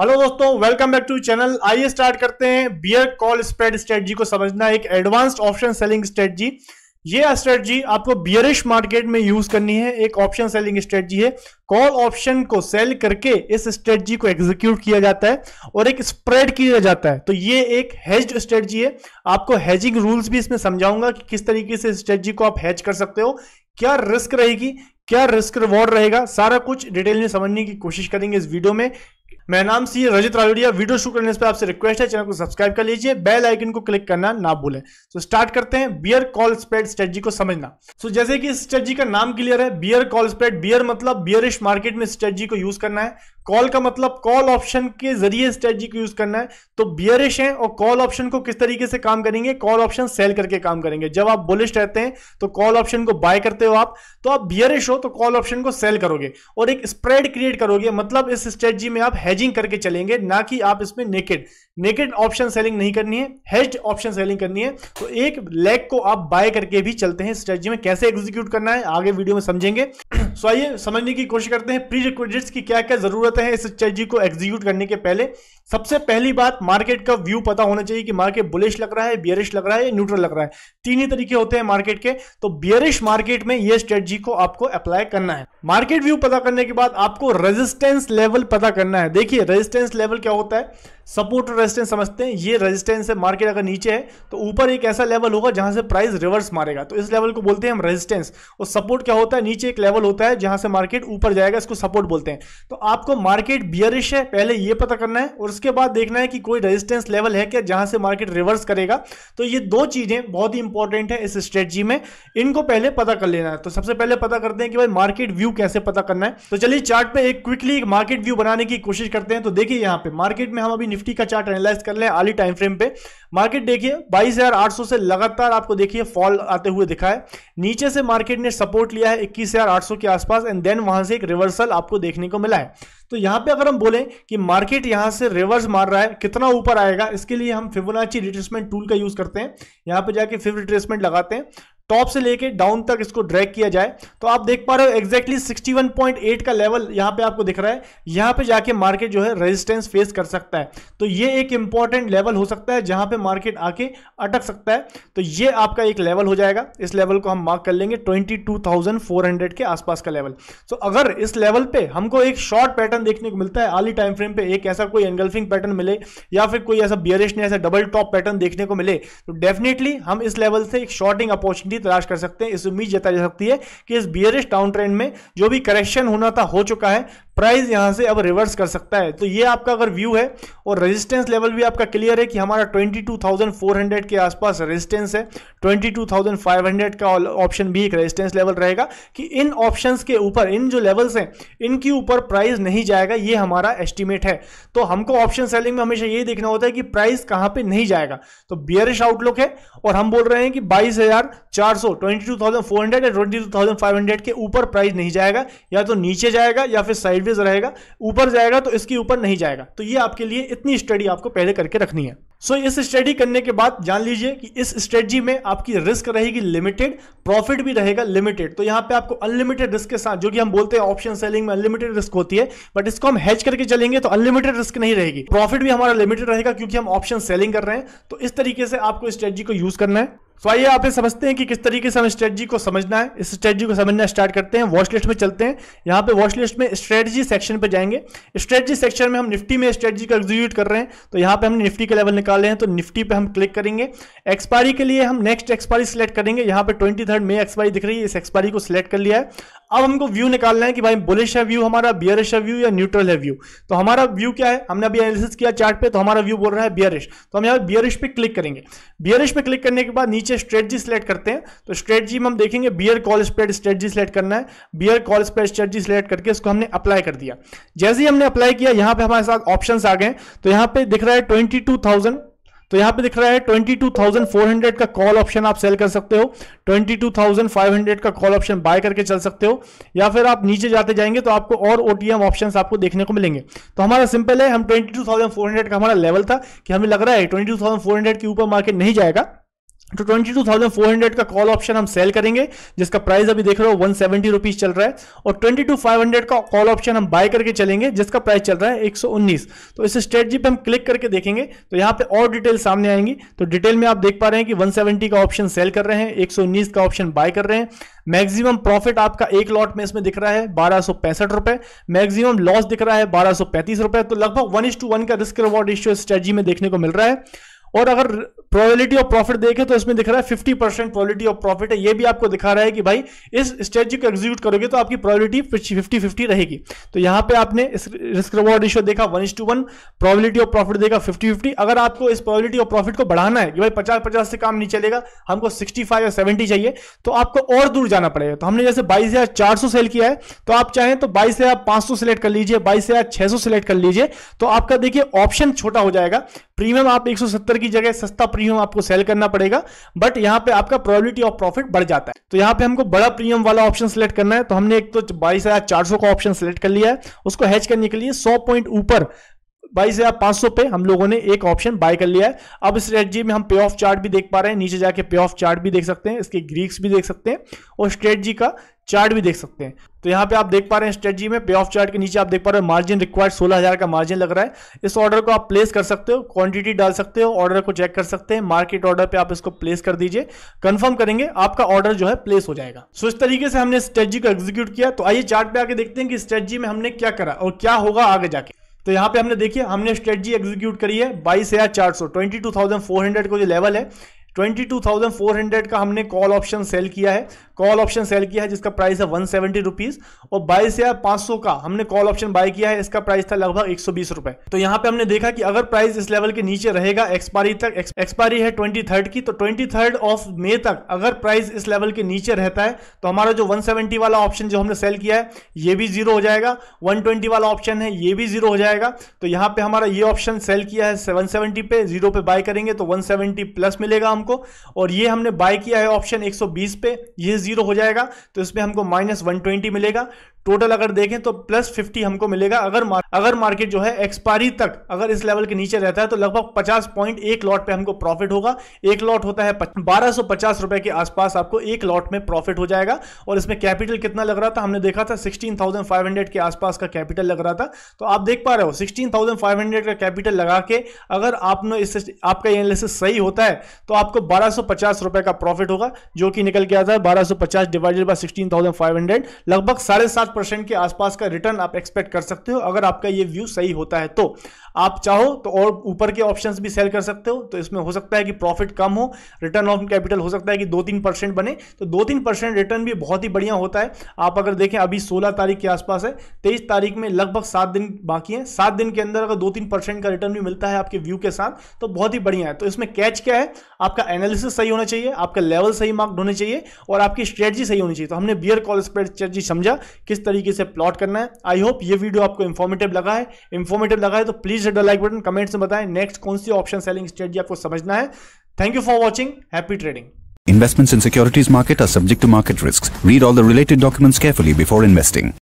Hello दोस्तों welcome back to channel आइए start करते हैं बियर कॉल स्प्रेड स्ट्रेटजी को समझना एक एडवांस्ड ऑप्शन सेलिंग स्ट्रेटजी ये स्ट्रेटजी आपको बियरिश मार्केट में यूज करनी है एक ऑप्शन सेलिंग स्ट्रेटजी है कॉल ऑप्शन को सेल करके इस स्ट्रेटजी को एग्जीक्यूट किया जाता है और एक स्प्रेड किया जाता है तो ये एक हेज्ड स्ट्रेटजी है आपको हेजिंग रूल्स भी इसमें समझाऊंगा कि किस तरीके से स्ट्रेटजी को आप हेज कर सकते हो क्या रिस्क रहेगी क्या रिस्क रिवॉर्ड रहेगा सारा कुछ डिटेल में समझने की कोशिश करेंगे इस वीडियो में मेरा नाम सी रजत रावड़िया वीडियो शूट करने से आपसे रिक्वेस्ट है चैनल को सब्सक्राइब कर लीजिए बेल आइकन को क्लिक करना ना भूलें तो स्टार्ट करते हैं बियर कॉल स्प्रेड स्ट्रेटजी को समझना सो जैसे कि स्ट्रेटजी का नाम क्लियर है बियर कॉल स्प्रेड बियर मतलब बियरिश मार्केट में स्ट्रेटजी को यूज करना है कॉल का मतलब कॉल ऑप्शन के जरिए स्ट्रेटजी को यूज करना है तो बियरिश है और कॉल ऑप्शन को किस तरीके से काम करेंगे कॉल ऑप्शन सेल करके काम करेंगे जब आप बुलिश रहते हैं तो कॉल ऑप्शन को बाय करते हो आप तो आप बियरिश हो तो कॉल ऑप्शन को सेल करोगे और एक स्प्रेड क्रिएट करोगे मतलब इस स्ट्रेटजी में आप हेज हेजिंग करके चलेंगे ना कि आप इसमें नेकेड नेकेड ऑप्शन सेलिंग नहीं करनी है हेज्ड ऑप्शन सेलिंग करनी है तो एक लेग को आप बाय करके भी चलते हैं स्ट्रेटजी में कैसे एग्जीक्यूट करना है आगे वीडियो में समझेंगे सो आइए समझने की कोशिश करते हैं प्री रिक्वेजिट्स की क्या क्या जरूरत है इस स्ट्रेटजी को एग्जीक्यूट करने के पहले सबसे पहली बात मार्केट का व्यू पता होना चाहिए कि मार्केट बुलिश लग रहा है बियरिश लग रहा है या न्यूट्रल लग रहा है तीन ही तरीके होते हैं मार्केट के तो बियरिश मार्केट में यह स्ट्रेटजी को आपको अप्लाई करना है मार्केट व्यू पता करने के बाद आपको रेजिस्टेंस लेवल पता करना है देखिए देखिए रेजिस्टेंस लेवल क्या होता है सपोर्ट और रेजिस्टेंस समझते हैं ये रेजिस्टेंस है मार्केट अगर नीचे है तो ऊपर एक ऐसा लेवल होगा जहां से प्राइस रिवर्स मारेगा तो इस लेवल को बोलते हैं हम रेजिस्टेंस और सपोर्ट क्या होता है नीचे एक लेवल होता है जहां से मार्केट ऊपर जाएगा इसको सपोर्ट बोलते हैं तो आपको मार्केट बियरिश है पहले ये पता करना है और उसके बाद देखना है कि कोई रजिस्टेंस लेवल है क्या जहां से मार्केट रिवर्स करेगा तो ये दो चीजें बहुत ही इंपॉर्टेंट है इस स्ट्रेटजी में इनको पहले पता कर लेना है तो सबसे पहले पता करते हैं कि भाई मार्केट व्यू कैसे पता करना है तो चलिए चार्ट पे एक क्विकली मार्केट व्यू बनाने की कोशिश करते हैं तो देखिए यहाँ पे मार्केट में हम अभी निफ्टी का चार्ट एनालाइज कर लें आली टाइम फ्रेम पे मार्केट देखिए 22,800 से लगातार आपको देखिए फॉल आते हुए दिखा है नीचे से मार्केट ने सपोर्ट लिया है 21,800 के आसपास एंड देन वहां से एक रिवर्सल आपको देखने को मिला है तो यहां पे अगर हम बोलें कि मार्केट यहां से रिवर्स मार रहा है कितना ऊपर आएगा इसके लिए हम फिबोनाची रिट्रेसमेंट टूल का यूज करते हैं यहां पे जाके फिफ्थ रिट्रेसमेंट लगाते हैं टॉप से लेके डाउन तक इसको ड्रैग किया जाए तो आप देख पा रहे हो एग्जैक्टली 61.8 का लेवल यहाँ पे आपको दिख रहा है यहाँ पे जाके मार्केट जो है रेजिस्टेंस फेस कर सकता है तो ये एक इंपॉर्टेंट लेवल हो सकता है जहां पे मार्केट आके अटक सकता है तो ये आपका एक लेवल हो जाएगा इस लेवल को हम मार्क कर लेंगे ट्वेंटी के आसपास का लेवल सो so, अगर इस लेवल पे हमको एक शॉर्ट पैटर्न देखने को मिलता है आली टाइम फ्रेम पे एक ऐसा कोई एंगल्फिंग पैटर्न मिले या फिर कोई ऐसा बियरिश ऐसा डबल टॉप पैटर्न देखने को मिले तो डेफिनेटली हम इस लेवल से एक शॉर्टिंग अपॉर्चुनिटी तलाश कर सकते हैं इस उम्मीद जताई जा सकती है कि इस बियरिश डाउन ट्रेंड में जो भी करेक्शन होना था हो चुका है प्राइस यहां से अब रिवर्स कर सकता है तो ये आपका अगर व्यू है और रेजिस्टेंस लेवल भी आपका क्लियर है कि हमारा 22,400 के आसपास रेजिस्टेंस है 22,500 का ऑप्शन भी एक रेजिस्टेंस लेवल रहेगा कि इन ऑप्शंस के ऊपर इन जो लेवल्स हैं इनके ऊपर प्राइस नहीं जाएगा ये हमारा एस्टिमेट है तो हमको ऑप्शन सेलिंग में हमेशा ये देखना होता है कि प्राइस कहाँ पर नहीं जाएगा तो बियरिश आउटलुक है और हम बोल रहे हैं कि बाईस हजार चार सौ या ट्वेंटी के ऊपर प्राइस नहीं जाएगा या तो नीचे जाएगा या फिर साइड परसेंटेज रहेगा ऊपर जाएगा तो इसके ऊपर नहीं जाएगा तो ये आपके लिए इतनी स्टडी आपको पहले करके रखनी है सो so, इस स्टडी करने के बाद जान लीजिए कि इस स्ट्रेटजी में आपकी रिस्क रहेगी लिमिटेड प्रॉफिट भी रहेगा लिमिटेड तो यहाँ पे आपको अनलिमिटेड रिस्क के साथ जो कि हम बोलते हैं ऑप्शन सेलिंग में अनलिमिटेड रिस्क होती है बट इसको हम हैच करके चलेंगे तो अनलिमिटेड रिस्क नहीं रहेगी प्रॉफिट भी हमारा लिमिटेड रहेगा क्योंकि हम ऑप्शन सेलिंग कर रहे हैं तो इस तरीके से आपको स्ट्रेटजी को यूज करना है तो आइए आप ये समझते हैं कि किस तरीके से हमें स्ट्रेटजी को समझना है इस स्ट्रेटजी को समझना स्टार्ट करते हैं वॉच लिस्ट में चलते हैं यहाँ पे वॉच लिस्ट में स्ट्रेटजी सेक्शन पे जाएंगे स्ट्रेटजी सेक्शन में हम निफ्टी में स्ट्रेटजी का एग्जीक्यूट कर रहे हैं तो यहाँ पे हमने निफ्टी के लेवल निकाले हैं तो निफ्टी पे हम क्लिक करेंगे एक्सपायरी के लिए हम नेक्स्ट एक्सपायरी सिलेक्ट करेंगे यहाँ पे ट्वेंटी थर्ड एक्सपायरी दिख रही है इस एक्सपायरी को सिलेक्ट कर लिया है अब हमको व्यू निकालना है कि भाई बुलिश है व्यू हमारा बियरिश है व्यू या न्यूट्रल है व्यू तो हमारा व्यू क्या है हमने अभी एनालिसिस किया चार्ट पे तो हमारा व्यू बोल रहा है बियरिश तो हम यहाँ बियरिश पे क्लिक करेंगे बियरिश पे क्लिक करने के बाद नीचे स्ट्रेटजी सिलेक्ट करते हैं तो स्ट्रेटजी में हम देखेंगे bear call spread strategy select करना है bear call spread strategy select करके इसको हमने अप्लाई कर दिया जैसे ही हमने अप्लाई किया यहाँ पे हमारे साथ ऑप्शन आ गए तो यहाँ पे दिख रहा है ट्वेंटी तो यहां पे दिख रहा है 22,400 का कॉल ऑप्शन आप सेल कर सकते हो 22,500 का कॉल ऑप्शन बाय करके चल सकते हो या फिर आप नीचे जाते जाएंगे तो आपको और ओटीएम ऑप्शंस आपको देखने को मिलेंगे तो हमारा सिंपल है हम 22,400 का हमारा लेवल था कि हमें लग रहा है 22,400 के ऊपर मार्केट नहीं जाएगा तो 22,400 का कॉल ऑप्शन हम सेल करेंगे जिसका प्राइस अभी देख रहे हो वन सेवेंटी रुपीज चल रहा है और 22,500 का कॉल ऑप्शन हम बाय करके चलेंगे जिसका प्राइस चल रहा है 119 तो इस स्ट्रेटजी पे हम क्लिक करके देखेंगे तो यहाँ पे और डिटेल सामने आएंगी तो डिटेल में आप देख पा रहे हैं कि 170 का ऑप्शन सेल कर रहे हैं एक का ऑप्शन बाय कर रहे हैं मैक्सिमम प्रॉफिट आपका एक लॉट में इसमें दिख रहा है बारह सौ पैंसठ रुपए मैक्सिमम लॉस दिख रहा है बारह सौ पैंतीस रुपए तो लगभग वन इज टू वन का रिस्क रिवॉर्ड इश्यू स्ट्रेटजी में देखने को मिल रहा है और अगर प्रोबेबिलिटी ऑफ प्रॉफिट देखे तो इसमें दिख रहा है fifty percent probability of profit है ये भी आपको दिखा रहा है कि भाई इस स्ट्रेटजी को एग्जीक्यूट करोगे तो आपकी प्रोबेबिलिटी फिफ्टी फिफ्टी रहेगी तो यहां पे आपने इस रिस्क रिवॉर्ड रिश्वत देखा one is to one probability of profit देखा फिफ्टी फिफ्टी अगर आपको इस प्रोबिलिटी ऑफ प्रॉफिट को बढ़ाना है कि भाई पचास पचास से काम नहीं चलेगा हमको सिक्सटी फाइव या सेवेंटी चाहिए तो आपको और दूर जाना पड़ेगा तो हमने जैसे बाईस हजार चार सौ सेल किया है तो आप चाहें तो बाईस हजार पांच सौ सिलेक्ट कर लीजिए बाईस हजार छह सौ सिलेक्ट कर लीजिए तो आपका देखिए ऑप्शन छोटा हो जाएगा प्रीमियम आप एक सौ सत्तर की जगह सस्ता प्रीमियम आपको सेल करना पड़ेगा बट यहाँ पे आपका प्रोबेबिलिटी ऑफ प्रॉफिट बढ़ जाता है तो यहाँ पे हमको बड़ा प्रीमियम वाला ऑप्शन सेलेक्ट करना है तो हमने एक तो बाईस हजार चार सौ का ऑप्शन सेलेक्ट कर लिया है उसको हैच करने के लिए सौ पॉइंट ऊपर बाईस हजार पांच सौ पे हम लोगों ने एक ऑप्शन बाय कर लिया है अब इस स्ट्रेटजी में हम पे ऑफ चार्ट भी देख पा रहे हैं नीचे जाके पे ऑफ चार्ट भी देख सकते हैं इसके ग्रीक्स भी देख सकते हैं और स्ट्रेटजी का चार्ट भी देख सकते हैं तो यहाँ पे आप देख पा रहे हैं स्ट्रेटजी में पे ऑफ चार्ट के नीचे आप देख पा रहे हो मार्जिन रिक्वायर्ड सोलह हजार का मार्जिन लग रहा है इस ऑर्डर को आप प्लेस कर सकते हो क्वांटिटी डाल सकते हो ऑर्डर को चेक कर सकते हैं मार्केट ऑर्डर पे आप इसको प्लेस कर दीजिए कंफर्म करेंगे आपका ऑर्डर जो है प्लेस हो जाएगा सो इस तरीके से हमने स्ट्रेटजी को एग्जीक्यूट किया तो आइए चार्ट पे आके देखते हैं कि स्ट्रेटजी में हमने क्या करा और क्या होगा आगे जाके तो यहाँ पे हमने देखिए हमने स्ट्रेटजी एग्जीक्यूट करी है बाईस हजार चार सौ twenty two thousand four hundred को जो लेवल है 22,400 का हमने कॉल ऑप्शन सेल किया है कॉल ऑप्शन सेल किया है जिसका प्राइस है वन सेवेंटी रुपीज और बाईस हजार पांच सौ का हमने कॉल ऑप्शन बाय किया है इसका प्राइस था लगभग एक सौ बीस रुपए तो यहाँ पे हमने देखा कि अगर प्राइस इस लेवल के नीचे रहेगा एक्सपायरी तक एक्सपायरी है ट्वेंटी थर्ड की तो ट्वेंटी थर्ड ऑफ मे तक अगर प्राइस इस लेवल के नीचे रहता है तो हमारा जो वन सेवेंटी वाला ऑप्शन जो हमने सेल किया है ये भी जीरो हो जाएगा वन ट्वेंटी वाला ऑप्शन है ये भी जीरो हो जाएगा तो यहाँ पे हमारा ये ऑप्शन सेल किया है सेवन पे जीरो पे बाय करेंगे तो वन सेवेंटी प्लस मिलेगा हमको और ये हमने बाय किया है ऑप्शन 120 पे ये जीरो हो जाएगा तो इसमें हमको माइनस वन मिलेगा टोटल अगर देखें तो प्लस 50 हमको मिलेगा अगर मार, अगर मार्केट जो है एक्सपायरी तक अगर इस लेवल के नीचे रहता है तो लगभग 50 पॉइंट एक लॉट पे हमको प्रॉफिट होगा एक लॉट होता है बारह रुपए के आसपास आपको एक लॉट में प्रॉफिट हो जाएगा और इसमें कैपिटल कितना लग रहा था हमने देखा था 16,500 के आसपास का कैपिटल लग रहा था तो आप देख पा रहे हो सिक्सटीन का कैपिटल लगा के अगर आपने इससे आपका एनालिसिस सही होता है तो आप आपको बारह रुपए का प्रॉफिट होगा जो कि निकल के आता है बारह डिवाइडेड बाय सिक्सटीन लगभग साढ़े सात परसेंट के आसपास का रिटर्न आप एक्सपेक्ट कर सकते हो अगर आपका ये व्यू सही होता है तो आप चाहो तो और ऊपर के ऑप्शंस भी सेल कर सकते हो तो इसमें हो सकता है कि प्रॉफिट कम हो रिटर्न ऑफ कैपिटल हो सकता है कि दो तीन परसेंट बने तो दो तीन परसेंट रिटर्न भी बहुत ही बढ़िया होता है आप अगर देखें अभी 16 तारीख के आसपास है तेईस तारीख में लगभग सात दिन बाकी है सात दिन के अंदर अगर दो तीन परसेंट का रिटर्न भी मिलता है आपके व्यू के साथ तो बहुत ही बढ़िया है तो इसमें कैच क्या है आपका आपका एनालिसिस सही होना चाहिए आपका लेवल सही मार्क होने चाहिए और आपकी स्ट्रेटजी सही होनी चाहिए तो हमने बियर कॉल स्ट्रेटजी समझा किस तरीके से प्लॉट करना है आई होप ये वीडियो आपको इन्फॉर्मेटिव लगा है इन्फॉर्मेटिव लगा है तो please hit like button comments में बताएं नेक्स्ट कौन सी ऑप्शन सेलिंग स्ट्रेटजी आपको समझना है thank you for watching happy trading Investments in securities market are subject to market risks. Read all the related documents carefully before investing.